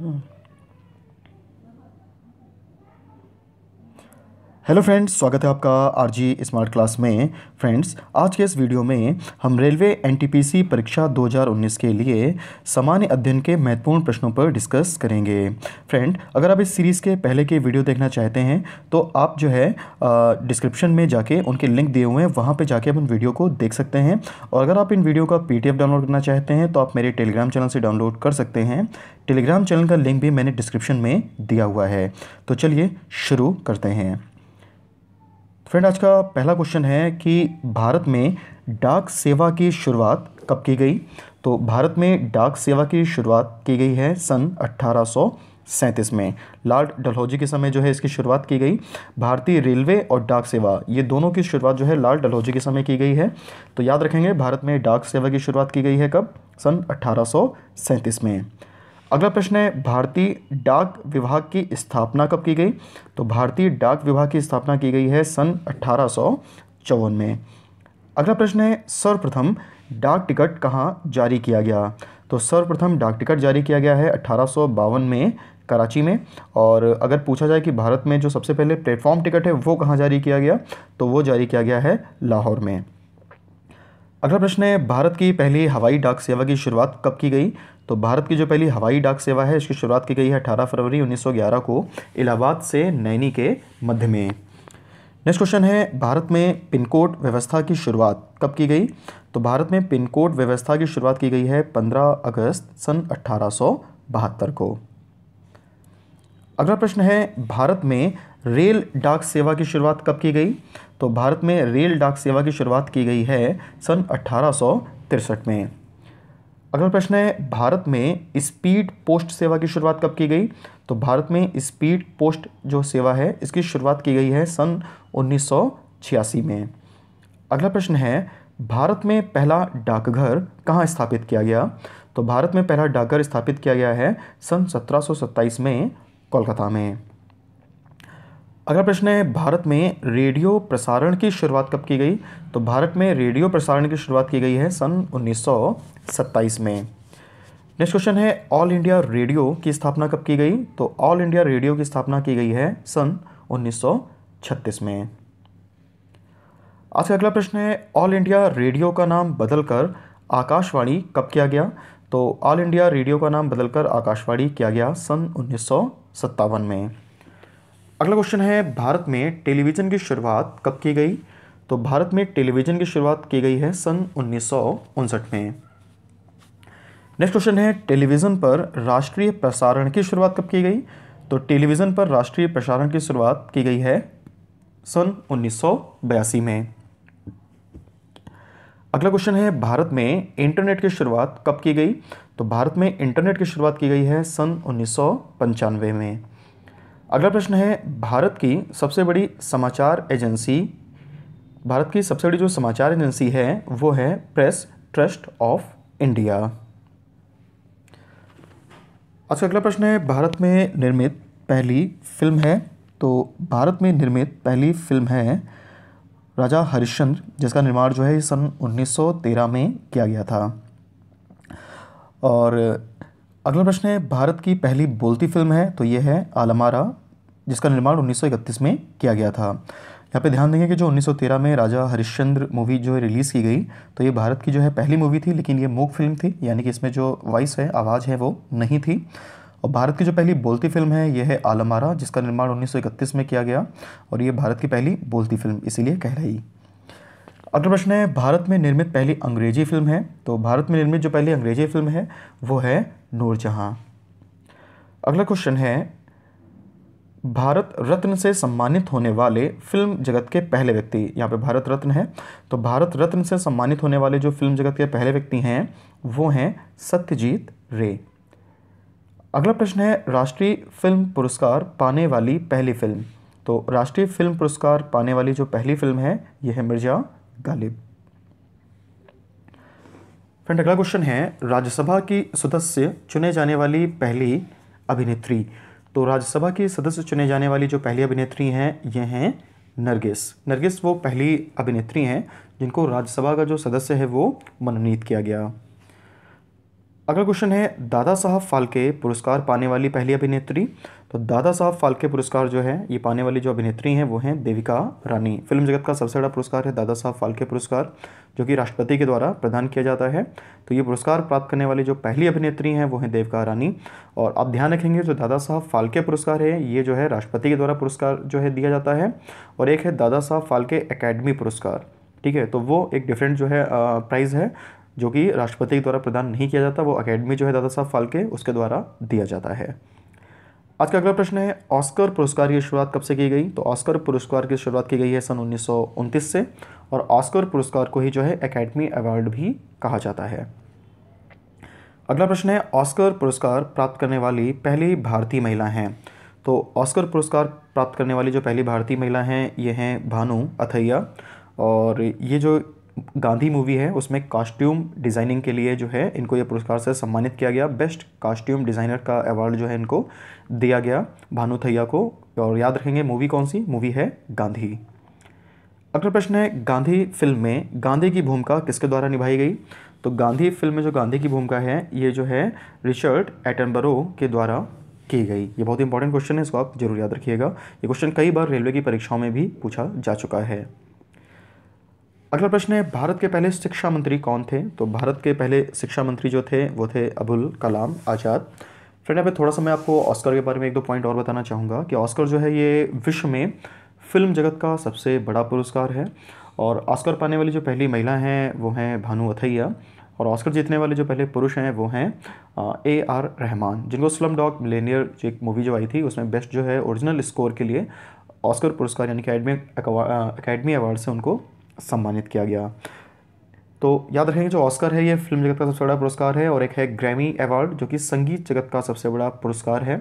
hmm hello friends स्वागत है आपका आरजी स्मार्ट क्लास में फ्रेंड्स आज के इस वीडियो में हम रेलवे एनटीपीसी परीक्षा 2019 के लिए सामान्य अध्ययन के महत्वपूर्ण प्रश्नों पर डिस्कस करेंगे फ्रेंड अगर आप इस सीरीज़ के पहले के वीडियो देखना चाहते हैं तो आप जो है डिस्क्रिप्शन में जाके उनके लिंक दिए हुए हैं वहाँ पर जाके आप उन वीडियो को देख सकते हैं और अगर आप इन वीडियो का पी डाउनलोड करना चाहते हैं तो आप मेरे टेलीग्राम चैनल से डाउनलोड कर सकते हैं टेलीग्राम चैनल का लिंक भी मैंने डिस्क्रिप्शन में दिया हुआ है तो चलिए शुरू करते हैं फ्रेंड आज का पहला क्वेश्चन है कि भारत में डाक सेवा की शुरुआत कब की गई तो भारत में डाक सेवा की शुरुआत की गई है सन अट्ठारह में लॉर्ड डलहौजी के समय जो है इसकी शुरुआत की गई भारतीय रेलवे और डाक सेवा ये दोनों की शुरुआत जो है लॉर्ड डलहौजी के समय की गई है तो याद रखेंगे भारत में डाक सेवा की शुरुआत की गई है कब सन अट्ठारह में अगला प्रश्न है भारतीय डाक विभाग की स्थापना कब की गई तो भारतीय डाक विभाग की स्थापना की गई है सन अठारह में अगला प्रश्न है सर्वप्रथम डाक टिकट कहाँ जारी किया गया तो सर्वप्रथम डाक टिकट जारी किया गया है अठारह में कराची में और अगर पूछा जाए कि भारत में जो सबसे पहले प्लेटफॉर्म टिकट है वो कहाँ जारी किया गया तो वो जारी किया गया है लाहौर में अगला प्रश्न है भारत की पहली हवाई डाक सेवा की शुरुआत कब की गई तो भारत की जो पहली हवाई डाक सेवा है इसकी शुरुआत की गई है 18 फरवरी 1911 को इलाहाबाद से नैनी के मध्य में नेक्स्ट क्वेश्चन है भारत में पिन कोड व्यवस्था की शुरुआत कब की गई तो भारत में पिन कोड व्यवस्था की शुरुआत की गई है 15 अगस्त सन अट्ठारह को अगला प्रश्न है भारत में रेल डाक सेवा की शुरुआत कब की गई तो भारत में रेल डाक सेवा की शुरुआत की गई है सन अठारह में अगला प्रश्न है भारत में स्पीड पोस्ट सेवा की शुरुआत कब की गई तो भारत में स्पीड पोस्ट जो सेवा है इसकी शुरुआत की गई है सन उन्नीस में अगला प्रश्न है भारत में पहला डाकघर कहाँ स्थापित किया गया तो भारत में पहला डाकघर स्थापित किया गया है सन 1727 में कोलकाता में अगला प्रश्न है भारत में रेडियो प्रसारण की शुरुआत कब की गई तो भारत में रेडियो प्रसारण की शुरुआत की गई है सन 1927 में नेक्स्ट क्वेश्चन है ऑल इंडिया रेडियो की स्थापना कब की गई तो ऑल इंडिया रेडियो की स्थापना की गई है सन 1936 में आज का अगला प्रश्न है ऑल इंडिया रेडियो का नाम बदलकर आकाशवाणी कब किया गया तो ऑल इंडिया रेडियो का नाम बदलकर आकाशवाणी किया गया सन उन्नीस में अगला क्वेश्चन है भारत में टेलीविज़न की शुरुआत कब की गई तो भारत में टेलीविज़न की शुरुआत की गई है सन उन्नीस में नेक्स्ट क्वेश्चन है टेलीविज़न पर राष्ट्रीय प्रसारण की शुरुआत कब की गई तो टेलीविज़न पर राष्ट्रीय प्रसारण की शुरुआत की गई है सन उन्नीस में अगला क्वेश्चन है भारत में इंटरनेट की शुरुआत कब की गई तो भारत में इंटरनेट की शुरुआत की गई है सन उन्नीस में अगला प्रश्न है भारत की सबसे बड़ी समाचार एजेंसी भारत की सबसे बड़ी जो समाचार एजेंसी है वो है प्रेस ट्रस्ट ऑफ इंडिया अच्छा अगला प्रश्न है भारत में निर्मित पहली फिल्म है तो भारत में निर्मित पहली फिल्म है राजा हरिश्चंद्र जिसका निर्माण जो है सन 1913 में किया गया था और अगला प्रश्न है भारत की पहली बोलती फिल्म है तो यह है आलमारा जिसका निर्माण 1931 में किया गया था यहाँ पे ध्यान देंगे कि जो 1913 में राजा हरिश्चंद्र मूवी जो है रिलीज़ की गई तो ये भारत की जो है पहली मूवी थी लेकिन ये मूक फिल्म थी यानी कि इसमें जो वॉइस है आवाज़ है वो नहीं थी और भारत की जो पहली बोलती फिल्म है यह है आलमारा जिसका निर्माण 1931 में किया गया और ये भारत की पहली बोलती फिल्म इसीलिए कह रही अगला प्रश्न है भारत में निर्मित पहली अंग्रेजी फिल्म है तो भारत में निर्मित जो पहली अंग्रेजी फिल्म है वो है नूरजहाँ अगला क्वेश्चन है भारत रत्न से सम्मानित होने वाले फिल्म जगत के पहले व्यक्ति यहाँ पे भारत रत्न है तो भारत रत्न से सम्मानित होने वाले जो फिल्म जगत के पहले व्यक्ति हैं वो हैं सत्यजीत रे अगला प्रश्न है राष्ट्रीय फिल्म पुरस्कार पाने वाली पहली फिल्म तो राष्ट्रीय फिल्म पुरस्कार पाने वाली जो पहली फिल्म है यह है मिर्जा गालिब फ्रेंड अगला क्वेश्चन है राज्यसभा की सदस्य चुने जाने वाली पहली अभिनेत्री तो राज्यसभा के सदस्य चुने जाने वाली जो पहली अभिनेत्री हैं ये हैं नरगिस नरगिस वो पहली अभिनेत्री हैं जिनको राज्यसभा का जो सदस्य है वो मनोनीत किया गया अगला क्वेश्चन है दादा साहब फाल्के पुरस्कार पाने वाली पहली अभिनेत्री तो दादा साहब फाल्के पुरस्कार जो है ये पाने वाली जो अभिनेत्री हैं वो हैं देविका रानी फिल्म जगत का सबसे बड़ा पुरस्कार है दादा साहब फाल्के पुरस्कार जो कि राष्ट्रपति के द्वारा प्रदान किया जाता है तो ये पुरस्कार प्राप्त करने वाली जो पहली अभिनेत्री हैं वो हैं देविका रानी और आप ध्यान रखेंगे जो दादा साहब फाल्के पुरस्कार है ये जो है राष्ट्रपति के द्वारा पुरस्कार जो है दिया जाता है और एक है दादा साहब फाल्के अकेडमी पुरस्कार ठीक है तो वो एक डिफरेंट जो है प्राइज़ है जो कि राष्ट्रपति के द्वारा प्रदान नहीं किया जाता वो अकेडमी जो है दादा साहब फाल्के उसके द्वारा दिया जाता है आज का अगला प्रश्न है ऑस्कर पुरस्कार की शुरुआत कब से की गई तो ऑस्कर पुरस्कार की शुरुआत की गई है सन उन्नीस से और ऑस्कर पुरस्कार को ही जो है एकेडमी अवार्ड भी कहा जाता है अगला प्रश्न है ऑस्कर पुरस्कार प्राप्त करने वाली पहली भारतीय महिला हैं तो ऑस्कर पुरस्कार प्राप्त करने वाली जो पहली भारतीय महिला हैं ये हैं भानु अथैया और ये जो गांधी मूवी है उसमें कॉस्ट्यूम डिज़ाइनिंग के लिए जो है इनको ये पुरस्कार से सम्मानित किया गया बेस्ट कॉस्ट्यूम डिज़ाइनर का अवार्ड जो है इनको दिया गया भानु थैया को और याद रखेंगे मूवी कौन सी मूवी है गांधी अगला प्रश्न है गांधी फिल्म में गांधी की भूमिका किसके द्वारा निभाई गई तो गांधी फिल्म में जो गांधी की भूमिका है ये जो है रिचर्ड एटनबरो के द्वारा की गई ये बहुत इंपॉर्टेंट क्वेश्चन है इसको आप जरूर याद रखिएगा ये क्वेश्चन कई बार रेलवे की परीक्षाओं में भी पूछा जा चुका है अगला प्रश्न है भारत के पहले शिक्षा मंत्री कौन थे तो भारत के पहले शिक्षा मंत्री जो थे वो थे अबुल कलाम आज़ाद फ्रेंड यहाँ थोड़ा सा मैं आपको ऑस्कर के बारे में एक दो पॉइंट और बताना चाहूँगा कि ऑस्कर जो है ये विश्व में फिल्म जगत का सबसे बड़ा पुरस्कार है और ऑस्कर पाने वाली जो पहली महिला हैं वो हैं भानु अथैया और ऑस्कर जीतने वाले जो पहले पुरुष हैं वो हैं ए आर रहमान जिनको स्लम डॉग मिलेनियर जो एक मूवी जो आई थी उसमें बेस्ट जो है ओरिजिनल स्कोर के लिए ऑस्कर पुरस्कार यानी कि अकेडमी अकेडमी अवार्ड से उनको सम्मानित किया गया तो याद रखेंगे जो ऑस्कर है ये फिल्म जगत का सबसे बड़ा पुरस्कार है और एक है ग्रैमी अवार्ड जो कि संगीत जगत का सबसे बड़ा पुरस्कार है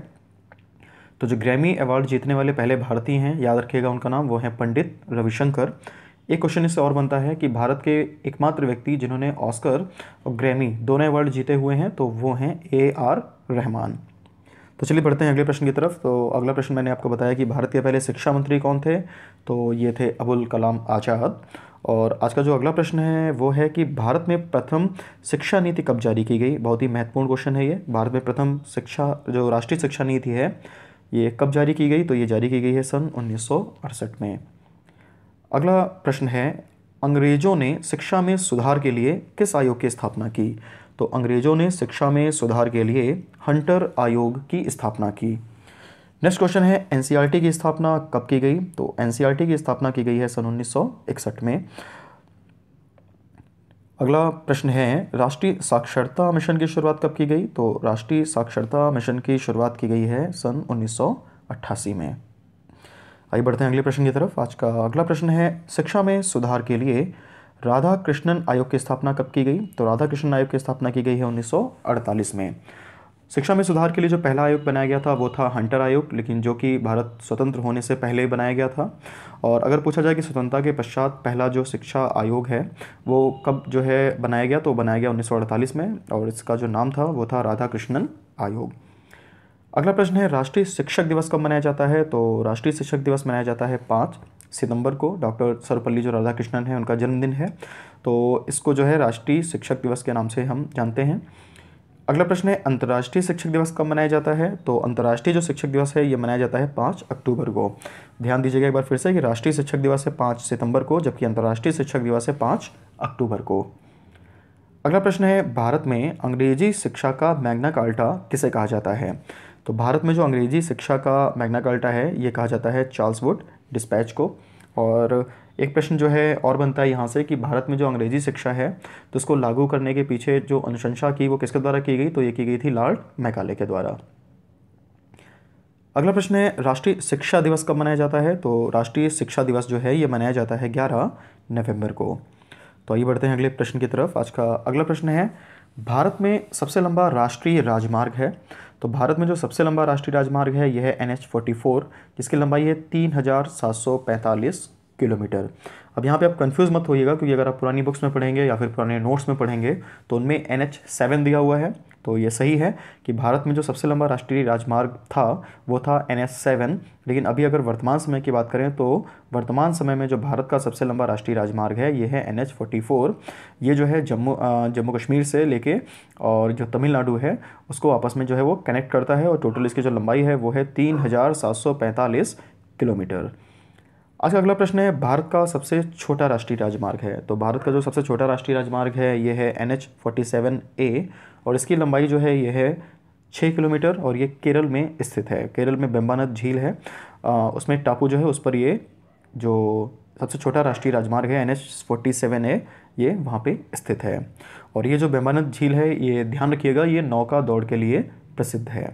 तो जो ग्रैमी अवार्ड जीतने वाले पहले भारतीय हैं याद रखिएगा उनका नाम वो है पंडित रविशंकर एक क्वेश्चन इससे और बनता है कि भारत के एकमात्र व्यक्ति जिन्होंने ऑस्कर और ग्रैमी दोनों अवार्ड जीते हुए हैं तो वो हैं ए आर रहमान तो चलिए बढ़ते हैं अगले प्रश्न की तरफ तो अगला प्रश्न मैंने आपको बताया कि भारत के पहले शिक्षा मंत्री कौन थे तो ये थे अबुल कलाम आज़ाद और आज का जो अगला प्रश्न है वो है कि भारत में प्रथम शिक्षा नीति कब जारी की गई बहुत ही महत्वपूर्ण क्वेश्चन है ये भारत में प्रथम शिक्षा जो राष्ट्रीय शिक्षा नीति है ये कब जारी की गई तो ये जारी की गई है सन उन्नीस में अगला प्रश्न है अंग्रेज़ों ने शिक्षा में सुधार के लिए किस आयोग की स्थापना की तो अंग्रेज़ों ने शिक्षा में सुधार के लिए हंटर आयोग की स्थापना की नेक्स्ट क्वेश्चन है एन की स्थापना कब की गई तो एन की स्थापना की गई है सन उन्नीस में अगला प्रश्न है राष्ट्रीय साक्षरता मिशन की शुरुआत कब की गई तो राष्ट्रीय साक्षरता मिशन की शुरुआत की गई है सन 1988 में आइए बढ़ते हैं अगले प्रश्न की तरफ आज का अगला प्रश्न है शिक्षा में सुधार के लिए राधा कृष्णन आयोग की स्थापना कब की गई तो राधा कृष्णन आयोग की स्थापना की गई है 1948 में शिक्षा में सुधार के लिए जो पहला आयोग बनाया गया था वो था हंटर आयोग लेकिन जो कि भारत स्वतंत्र होने से पहले ही बनाया गया था और अगर पूछा जाए कि स्वतंत्रता के पश्चात पहला जो शिक्षा आयोग है वो कब जो है बनाया गया तो बनाया गया 1948 में और इसका जो नाम था वो था राधा कृष्णन आयोग अगला प्रश्न है राष्ट्रीय शिक्षक दिवस कब मनाया जाता है तो राष्ट्रीय शिक्षक दिवस मनाया जाता है पाँच सितंबर को डॉक्टर सर्वपल्ली जो राधाकृष्णन है उनका जन्मदिन है तो इसको जो है राष्ट्रीय शिक्षक दिवस के नाम से हम जानते हैं अगला प्रश्न है अंतर्राष्ट्रीय शिक्षक दिवस कब मनाया जाता है तो अंतर्राष्ट्रीय जो शिक्षक दिवस है ये मनाया जाता है पाँच अक्टूबर को ध्यान दीजिएगा एक बार फिर से कि राष्ट्रीय शिक्षक दिवस है पाँच सितंबर को जबकि अंतर्राष्ट्रीय शिक्षक दिवस है पाँच अक्टूबर को अगला प्रश्न है भारत में अंग्रेजी शिक्षा का मैग्ना कार्टा किसे कहा जाता है तो भारत में जो अंग्रेजी शिक्षा का मैग्ना कार्टा है ये कहा जाता है चार्ल्स वुड डिस्पैच को और एक प्रश्न जो है और बनता है यहाँ से कि भारत में जो अंग्रेजी शिक्षा है तो उसको लागू करने के पीछे जो अनुशंसा की वो किसके द्वारा की गई तो ये की गई थी लॉर्ड मैकाले के द्वारा अगला प्रश्न है राष्ट्रीय शिक्षा दिवस कब मनाया जाता है तो राष्ट्रीय शिक्षा दिवस जो है ये मनाया जाता है ग्यारह नवंबर को तो आइए बढ़ते हैं अगले प्रश्न की तरफ आज का अगला प्रश्न है भारत में सबसे लंबा राष्ट्रीय राजमार्ग है तो भारत में जो सबसे लंबा राष्ट्रीय राजमार्ग है यह है एन जिसकी लंबाई है तीन हज़ार सात सौ पैंतालीस किलोमीटर अब यहाँ पे आप कंफ्यूज मत होइएगा क्योंकि अगर आप पुरानी बुक्स में पढ़ेंगे या फिर पुराने नोट्स में पढ़ेंगे तो उनमें एन एच सेवन दिया हुआ है तो ये सही है कि भारत में जो सबसे लंबा राष्ट्रीय राजमार्ग था वो था एन एच सेवन लेकिन अभी अगर वर्तमान समय की बात करें तो वर्तमान समय में जो भारत का सबसे लंबा राष्ट्रीय राजमार्ग है ये है एन एच फोर्टी फोर ये जो है जम्मू जम्मू कश्मीर से लेके और जो तमिलनाडु है उसको आपस में जो है वो कनेक्ट करता है और टोटल इसकी जो लंबाई है वो है तीन हज़ार सात सौ पैंतालीस किलोमीटर आज का अगला प्रश्न है भारत का सबसे छोटा राष्ट्रीय राजमार्ग है तो भारत का जो सबसे छोटा राष्ट्रीय राजमार्ग है ये है N H forty seven A और इसकी लंबाई जो है ये है छः किलोमीटर और ये केरल में स्थित है केरल में बेम्बानद झील है आ, उसमें टापू जो है उस पर ये जो सबसे छोटा राष्ट्रीय राजमार्ग है N H forty seven A ये वहाँ पे स्थित है और ये जो बेम्बानद झील है ये ध्यान रखिएगा ये नौका दौड़ के लिए प्रसिद्ध है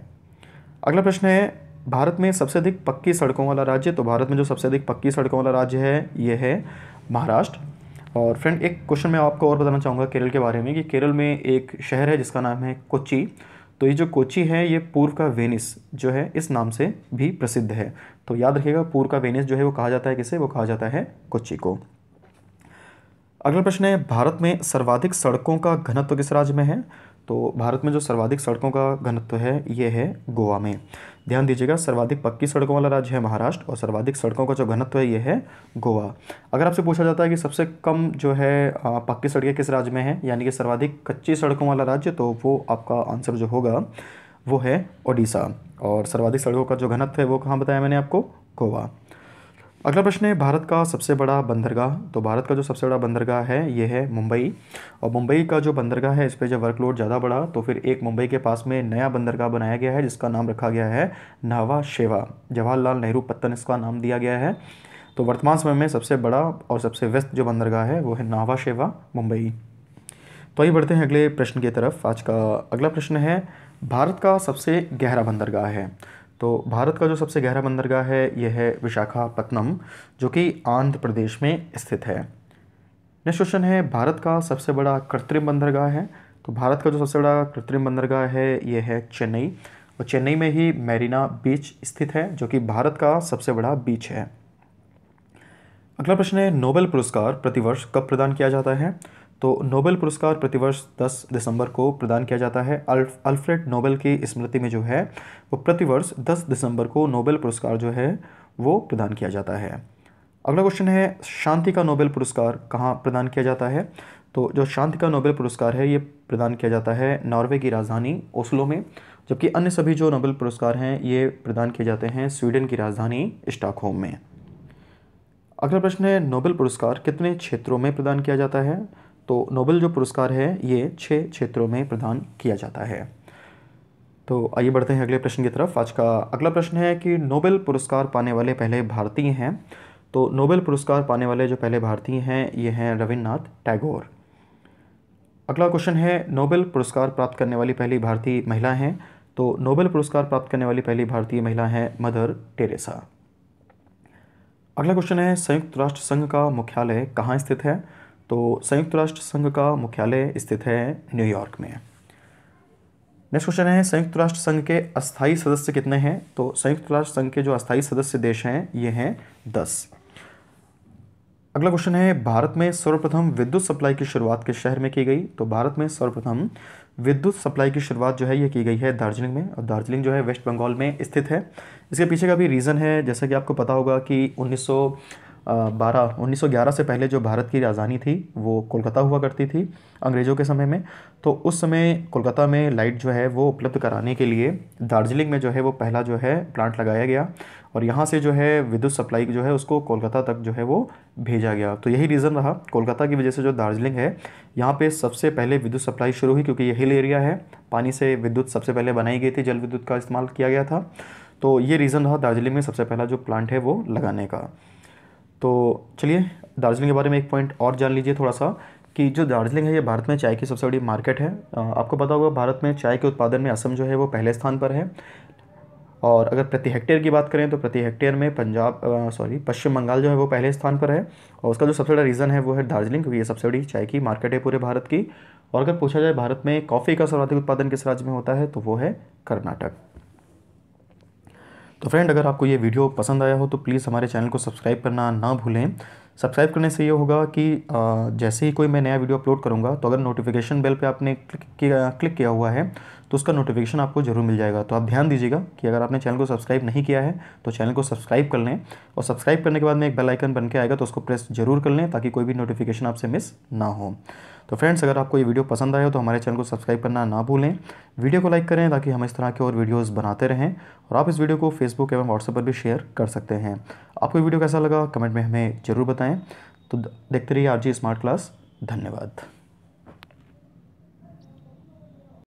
अगला प्रश्न है भारत में सबसे अधिक पक्की सड़कों वाला राज्य तो भारत में जो सबसे अधिक पक्की सड़कों वाला राज्य है ये है महाराष्ट्र और फ्रेंड एक क्वेश्चन मैं आपको और बताना चाहूँगा केरल के बारे में कि केरल में एक शहर है जिसका नाम है कोची तो ये जो कोची है ये पूर्व का वेनिस जो है इस नाम से भी प्रसिद्ध है तो याद रखिएगा पूर्व का वेनिस जो है वो कहा जाता है किसे वो कहा जाता है कोची को अगला प्रश्न है भारत में सर्वाधिक सड़कों का घनत्व किस राज्य में है तो भारत में जो सर्वाधिक सड़कों का घनत्व है ये है गोवा में ध्यान दीजिएगा सर्वाधिक पक्की सड़कों वाला राज्य है महाराष्ट्र और सर्वाधिक सड़कों का जो घनत्व है ये है गोवा अगर आपसे पूछा जाता है कि सबसे कम जो है पक्की सड़कें किस राज्य में हैं यानी कि सर्वाधिक कच्ची सड़कों वाला राज्य तो वो आपका आंसर जो होगा वो है ओडिशा और सर्वाधिक सड़कों का जो घनत्व है वो कहाँ बताया मैंने आपको गोवा अगला प्रश्न है भारत का सबसे बड़ा बंदरगाह तो भारत का जो सबसे बड़ा बंदरगाह है ये है मुंबई और मुंबई का जो बंदरगाह है इस पर जब वर्कलोड ज़्यादा बढ़ा तो फिर एक मुंबई के पास में नया बंदरगाह बनाया गया है जिसका नाम रखा गया है नावा शेवा जवाहरलाल नेहरू पत्तन इसका नाम दिया गया है तो वर्तमान समय में सबसे बड़ा और सबसे व्यस्त जो बंदरगाह है वो है नावा शेवा मुंबई तो आइए बढ़ते हैं अगले प्रश्न की तरफ आज का अगला प्रश्न है भारत का सबसे गहरा बंदरगाह है तो भारत का जो सबसे गहरा बंदरगाह है यह है विशाखापत्तनम जो कि आंध्र प्रदेश में स्थित है नेक्स्ट क्वेश्चन है भारत का सबसे बड़ा कृत्रिम बंदरगाह है तो भारत का जो सबसे बड़ा कृत्रिम बंदरगाह है ये है चेन्नई और चेन्नई में ही मैरिना बीच स्थित है जो कि भारत का सबसे बड़ा बीच है अगला प्रश्न है नोबेल पुरस्कार प्रतिवर्ष कब प्रदान किया जाता है तो नोबेल पुरस्कार प्रतिवर्ष 10 दिसंबर को प्रदान किया जाता है अल्फ्रेड नोबेल की स्मृति में जो है वो प्रतिवर्ष 10 दिसंबर को नोबेल पुरस्कार जो है वो प्रदान किया जाता है अगला क्वेश्चन है शांति का नोबेल पुरस्कार कहाँ प्रदान किया जाता है तो जो शांति का नोबेल पुरस्कार है ये प्रदान किया जाता है नॉर्वे की राजधानी ओस्लो में जबकि अन्य सभी जो नोबेल पुरस्कार हैं ये प्रदान किए जाते हैं स्वीडन की राजधानी स्टॉकहोम में अगला प्रश्न है नोबेल पुरस्कार कितने क्षेत्रों में प्रदान किया जाता है तो नोबेल जो पुरस्कार है ये छः क्षेत्रों में प्रदान किया जाता है तो आइए बढ़ते हैं अगले प्रश्न की तरफ आज का अगला प्रश्न है कि नोबेल पुरस्कार पाने वाले पहले भारतीय हैं तो नोबेल पुरस्कार पाने वाले जो पहले भारतीय हैं ये हैं रविन्द्रनाथ टैगोर अगला क्वेश्चन है नोबेल पुरस्कार प्राप्त करने वाली पहली भारतीय महिला हैं तो नोबेल पुरस्कार प्राप्त करने वाली पहली भारतीय महिला हैं मदर टेरेसा अगला क्वेश्चन है संयुक्त राष्ट्र संघ का मुख्यालय कहाँ स्थित है तो संयुक्त राष्ट्र संघ का मुख्यालय स्थित है न्यूयॉर्क में नेक्स्ट क्वेश्चन है संयुक्त राष्ट्र संघ के अस्थायी सदस्य कितने हैं तो संयुक्त राष्ट्र संघ के जो अस्थाई सदस्य देश हैं ये हैं दस अगला क्वेश्चन है भारत में सर्वप्रथम विद्युत सप्लाई की शुरुआत किस शहर में की गई तो भारत में सर्वप्रथम विद्युत सप्लाई की शुरुआत जो है ये की गई है दार्जिलिंग में और दार्जिलिंग जो है वेस्ट बंगाल में स्थित है इसके पीछे का भी रीज़न है जैसा कि आपको पता होगा कि उन्नीस बारह उन्नीस से पहले जो भारत की राजधानी थी वो कोलकाता हुआ करती थी अंग्रेज़ों के समय में तो उस समय कोलकाता में लाइट जो है वो उपलब्ध कराने के लिए दार्जिलिंग में जो है वो पहला जो है प्लांट लगाया गया और यहाँ से जो है विद्युत सप्लाई जो है उसको कोलकाता तक जो है वो भेजा गया तो यही रीज़न रहा कोलकाता की वजह से जो दार्जिलिंग है यहाँ पे सबसे पहले विद्युत सप्लाई शुरू हुई क्योंकि ये हिल एरिया है पानी से विद्युत सबसे पहले बनाई गई थी जल विद्युत का इस्तेमाल किया गया था तो ये रीज़न रहा दार्जिलिंग में सबसे पहला जो प्लांट है वो लगाने का तो चलिए दार्जिलिंग के बारे में एक पॉइंट और जान लीजिए थोड़ा सा कि जो दार्जिलिंग है ये भारत में चाय की सबसे बड़ी मार्केट है आपको पता होगा भारत में चाय के उत्पादन में असम जो है वो पहले स्थान पर है और अगर प्रति हेक्टेयर की बात करें तो प्रति हेक्टेयर में पंजाब सॉरी पश्चिम बंगाल जो है वो पहले स्थान पर है और उसका जो सबसे बड़ा रीज़न है वो है दार्जिलिंग क्योंकि ये सबसे बड़ी चाय की मार्केट है पूरे भारत की और अगर पूछा जाए भारत में कॉफ़ी का सर्वाधिक उत्पादन किस राज्य में होता है तो वो है कर्नाटक तो फ्रेंड अगर आपको ये वीडियो पसंद आया हो तो प्लीज़ हमारे चैनल को सब्सक्राइब करना ना भूलें सब्सक्राइब करने से ये होगा कि जैसे ही कोई मैं नया वीडियो अपलोड करूँगा तो अगर नोटिफिकेशन बेल पे आपने क्लिक किया क्लिक किया हुआ है तो उसका नोटिफिकेशन आपको जरूर मिल जाएगा तो आप ध्यान दीजिएगा कि अगर आपने चैनल को सब्सक्राइब नहीं किया है तो चैनल को सब्सक्राइब कर लें और सब्सक्राइब करने के बाद में एक बेल आइकन बन के आएगा तो उसको प्रेस जरूर कर लें ताकि कोई भी नोटिफिकेशन आपसे मिस ना हो तो फ्रेंड्स अगर आपको ये वीडियो पसंद आए तो हमारे चैनल को सब्सक्राइब करना ना भूलें वीडियो को लाइक करें ताकि हम इस तरह के और वीडियोज़ बनाते रहें और आप इस वीडियो को फेसबुक एवं व्हाट्सएप पर भी शेयर कर सकते हैं आपको ये वीडियो कैसा लगा कमेंट में हमें ज़रूर बताएं तो देखते रहिए आर स्मार्ट क्लास धन्यवाद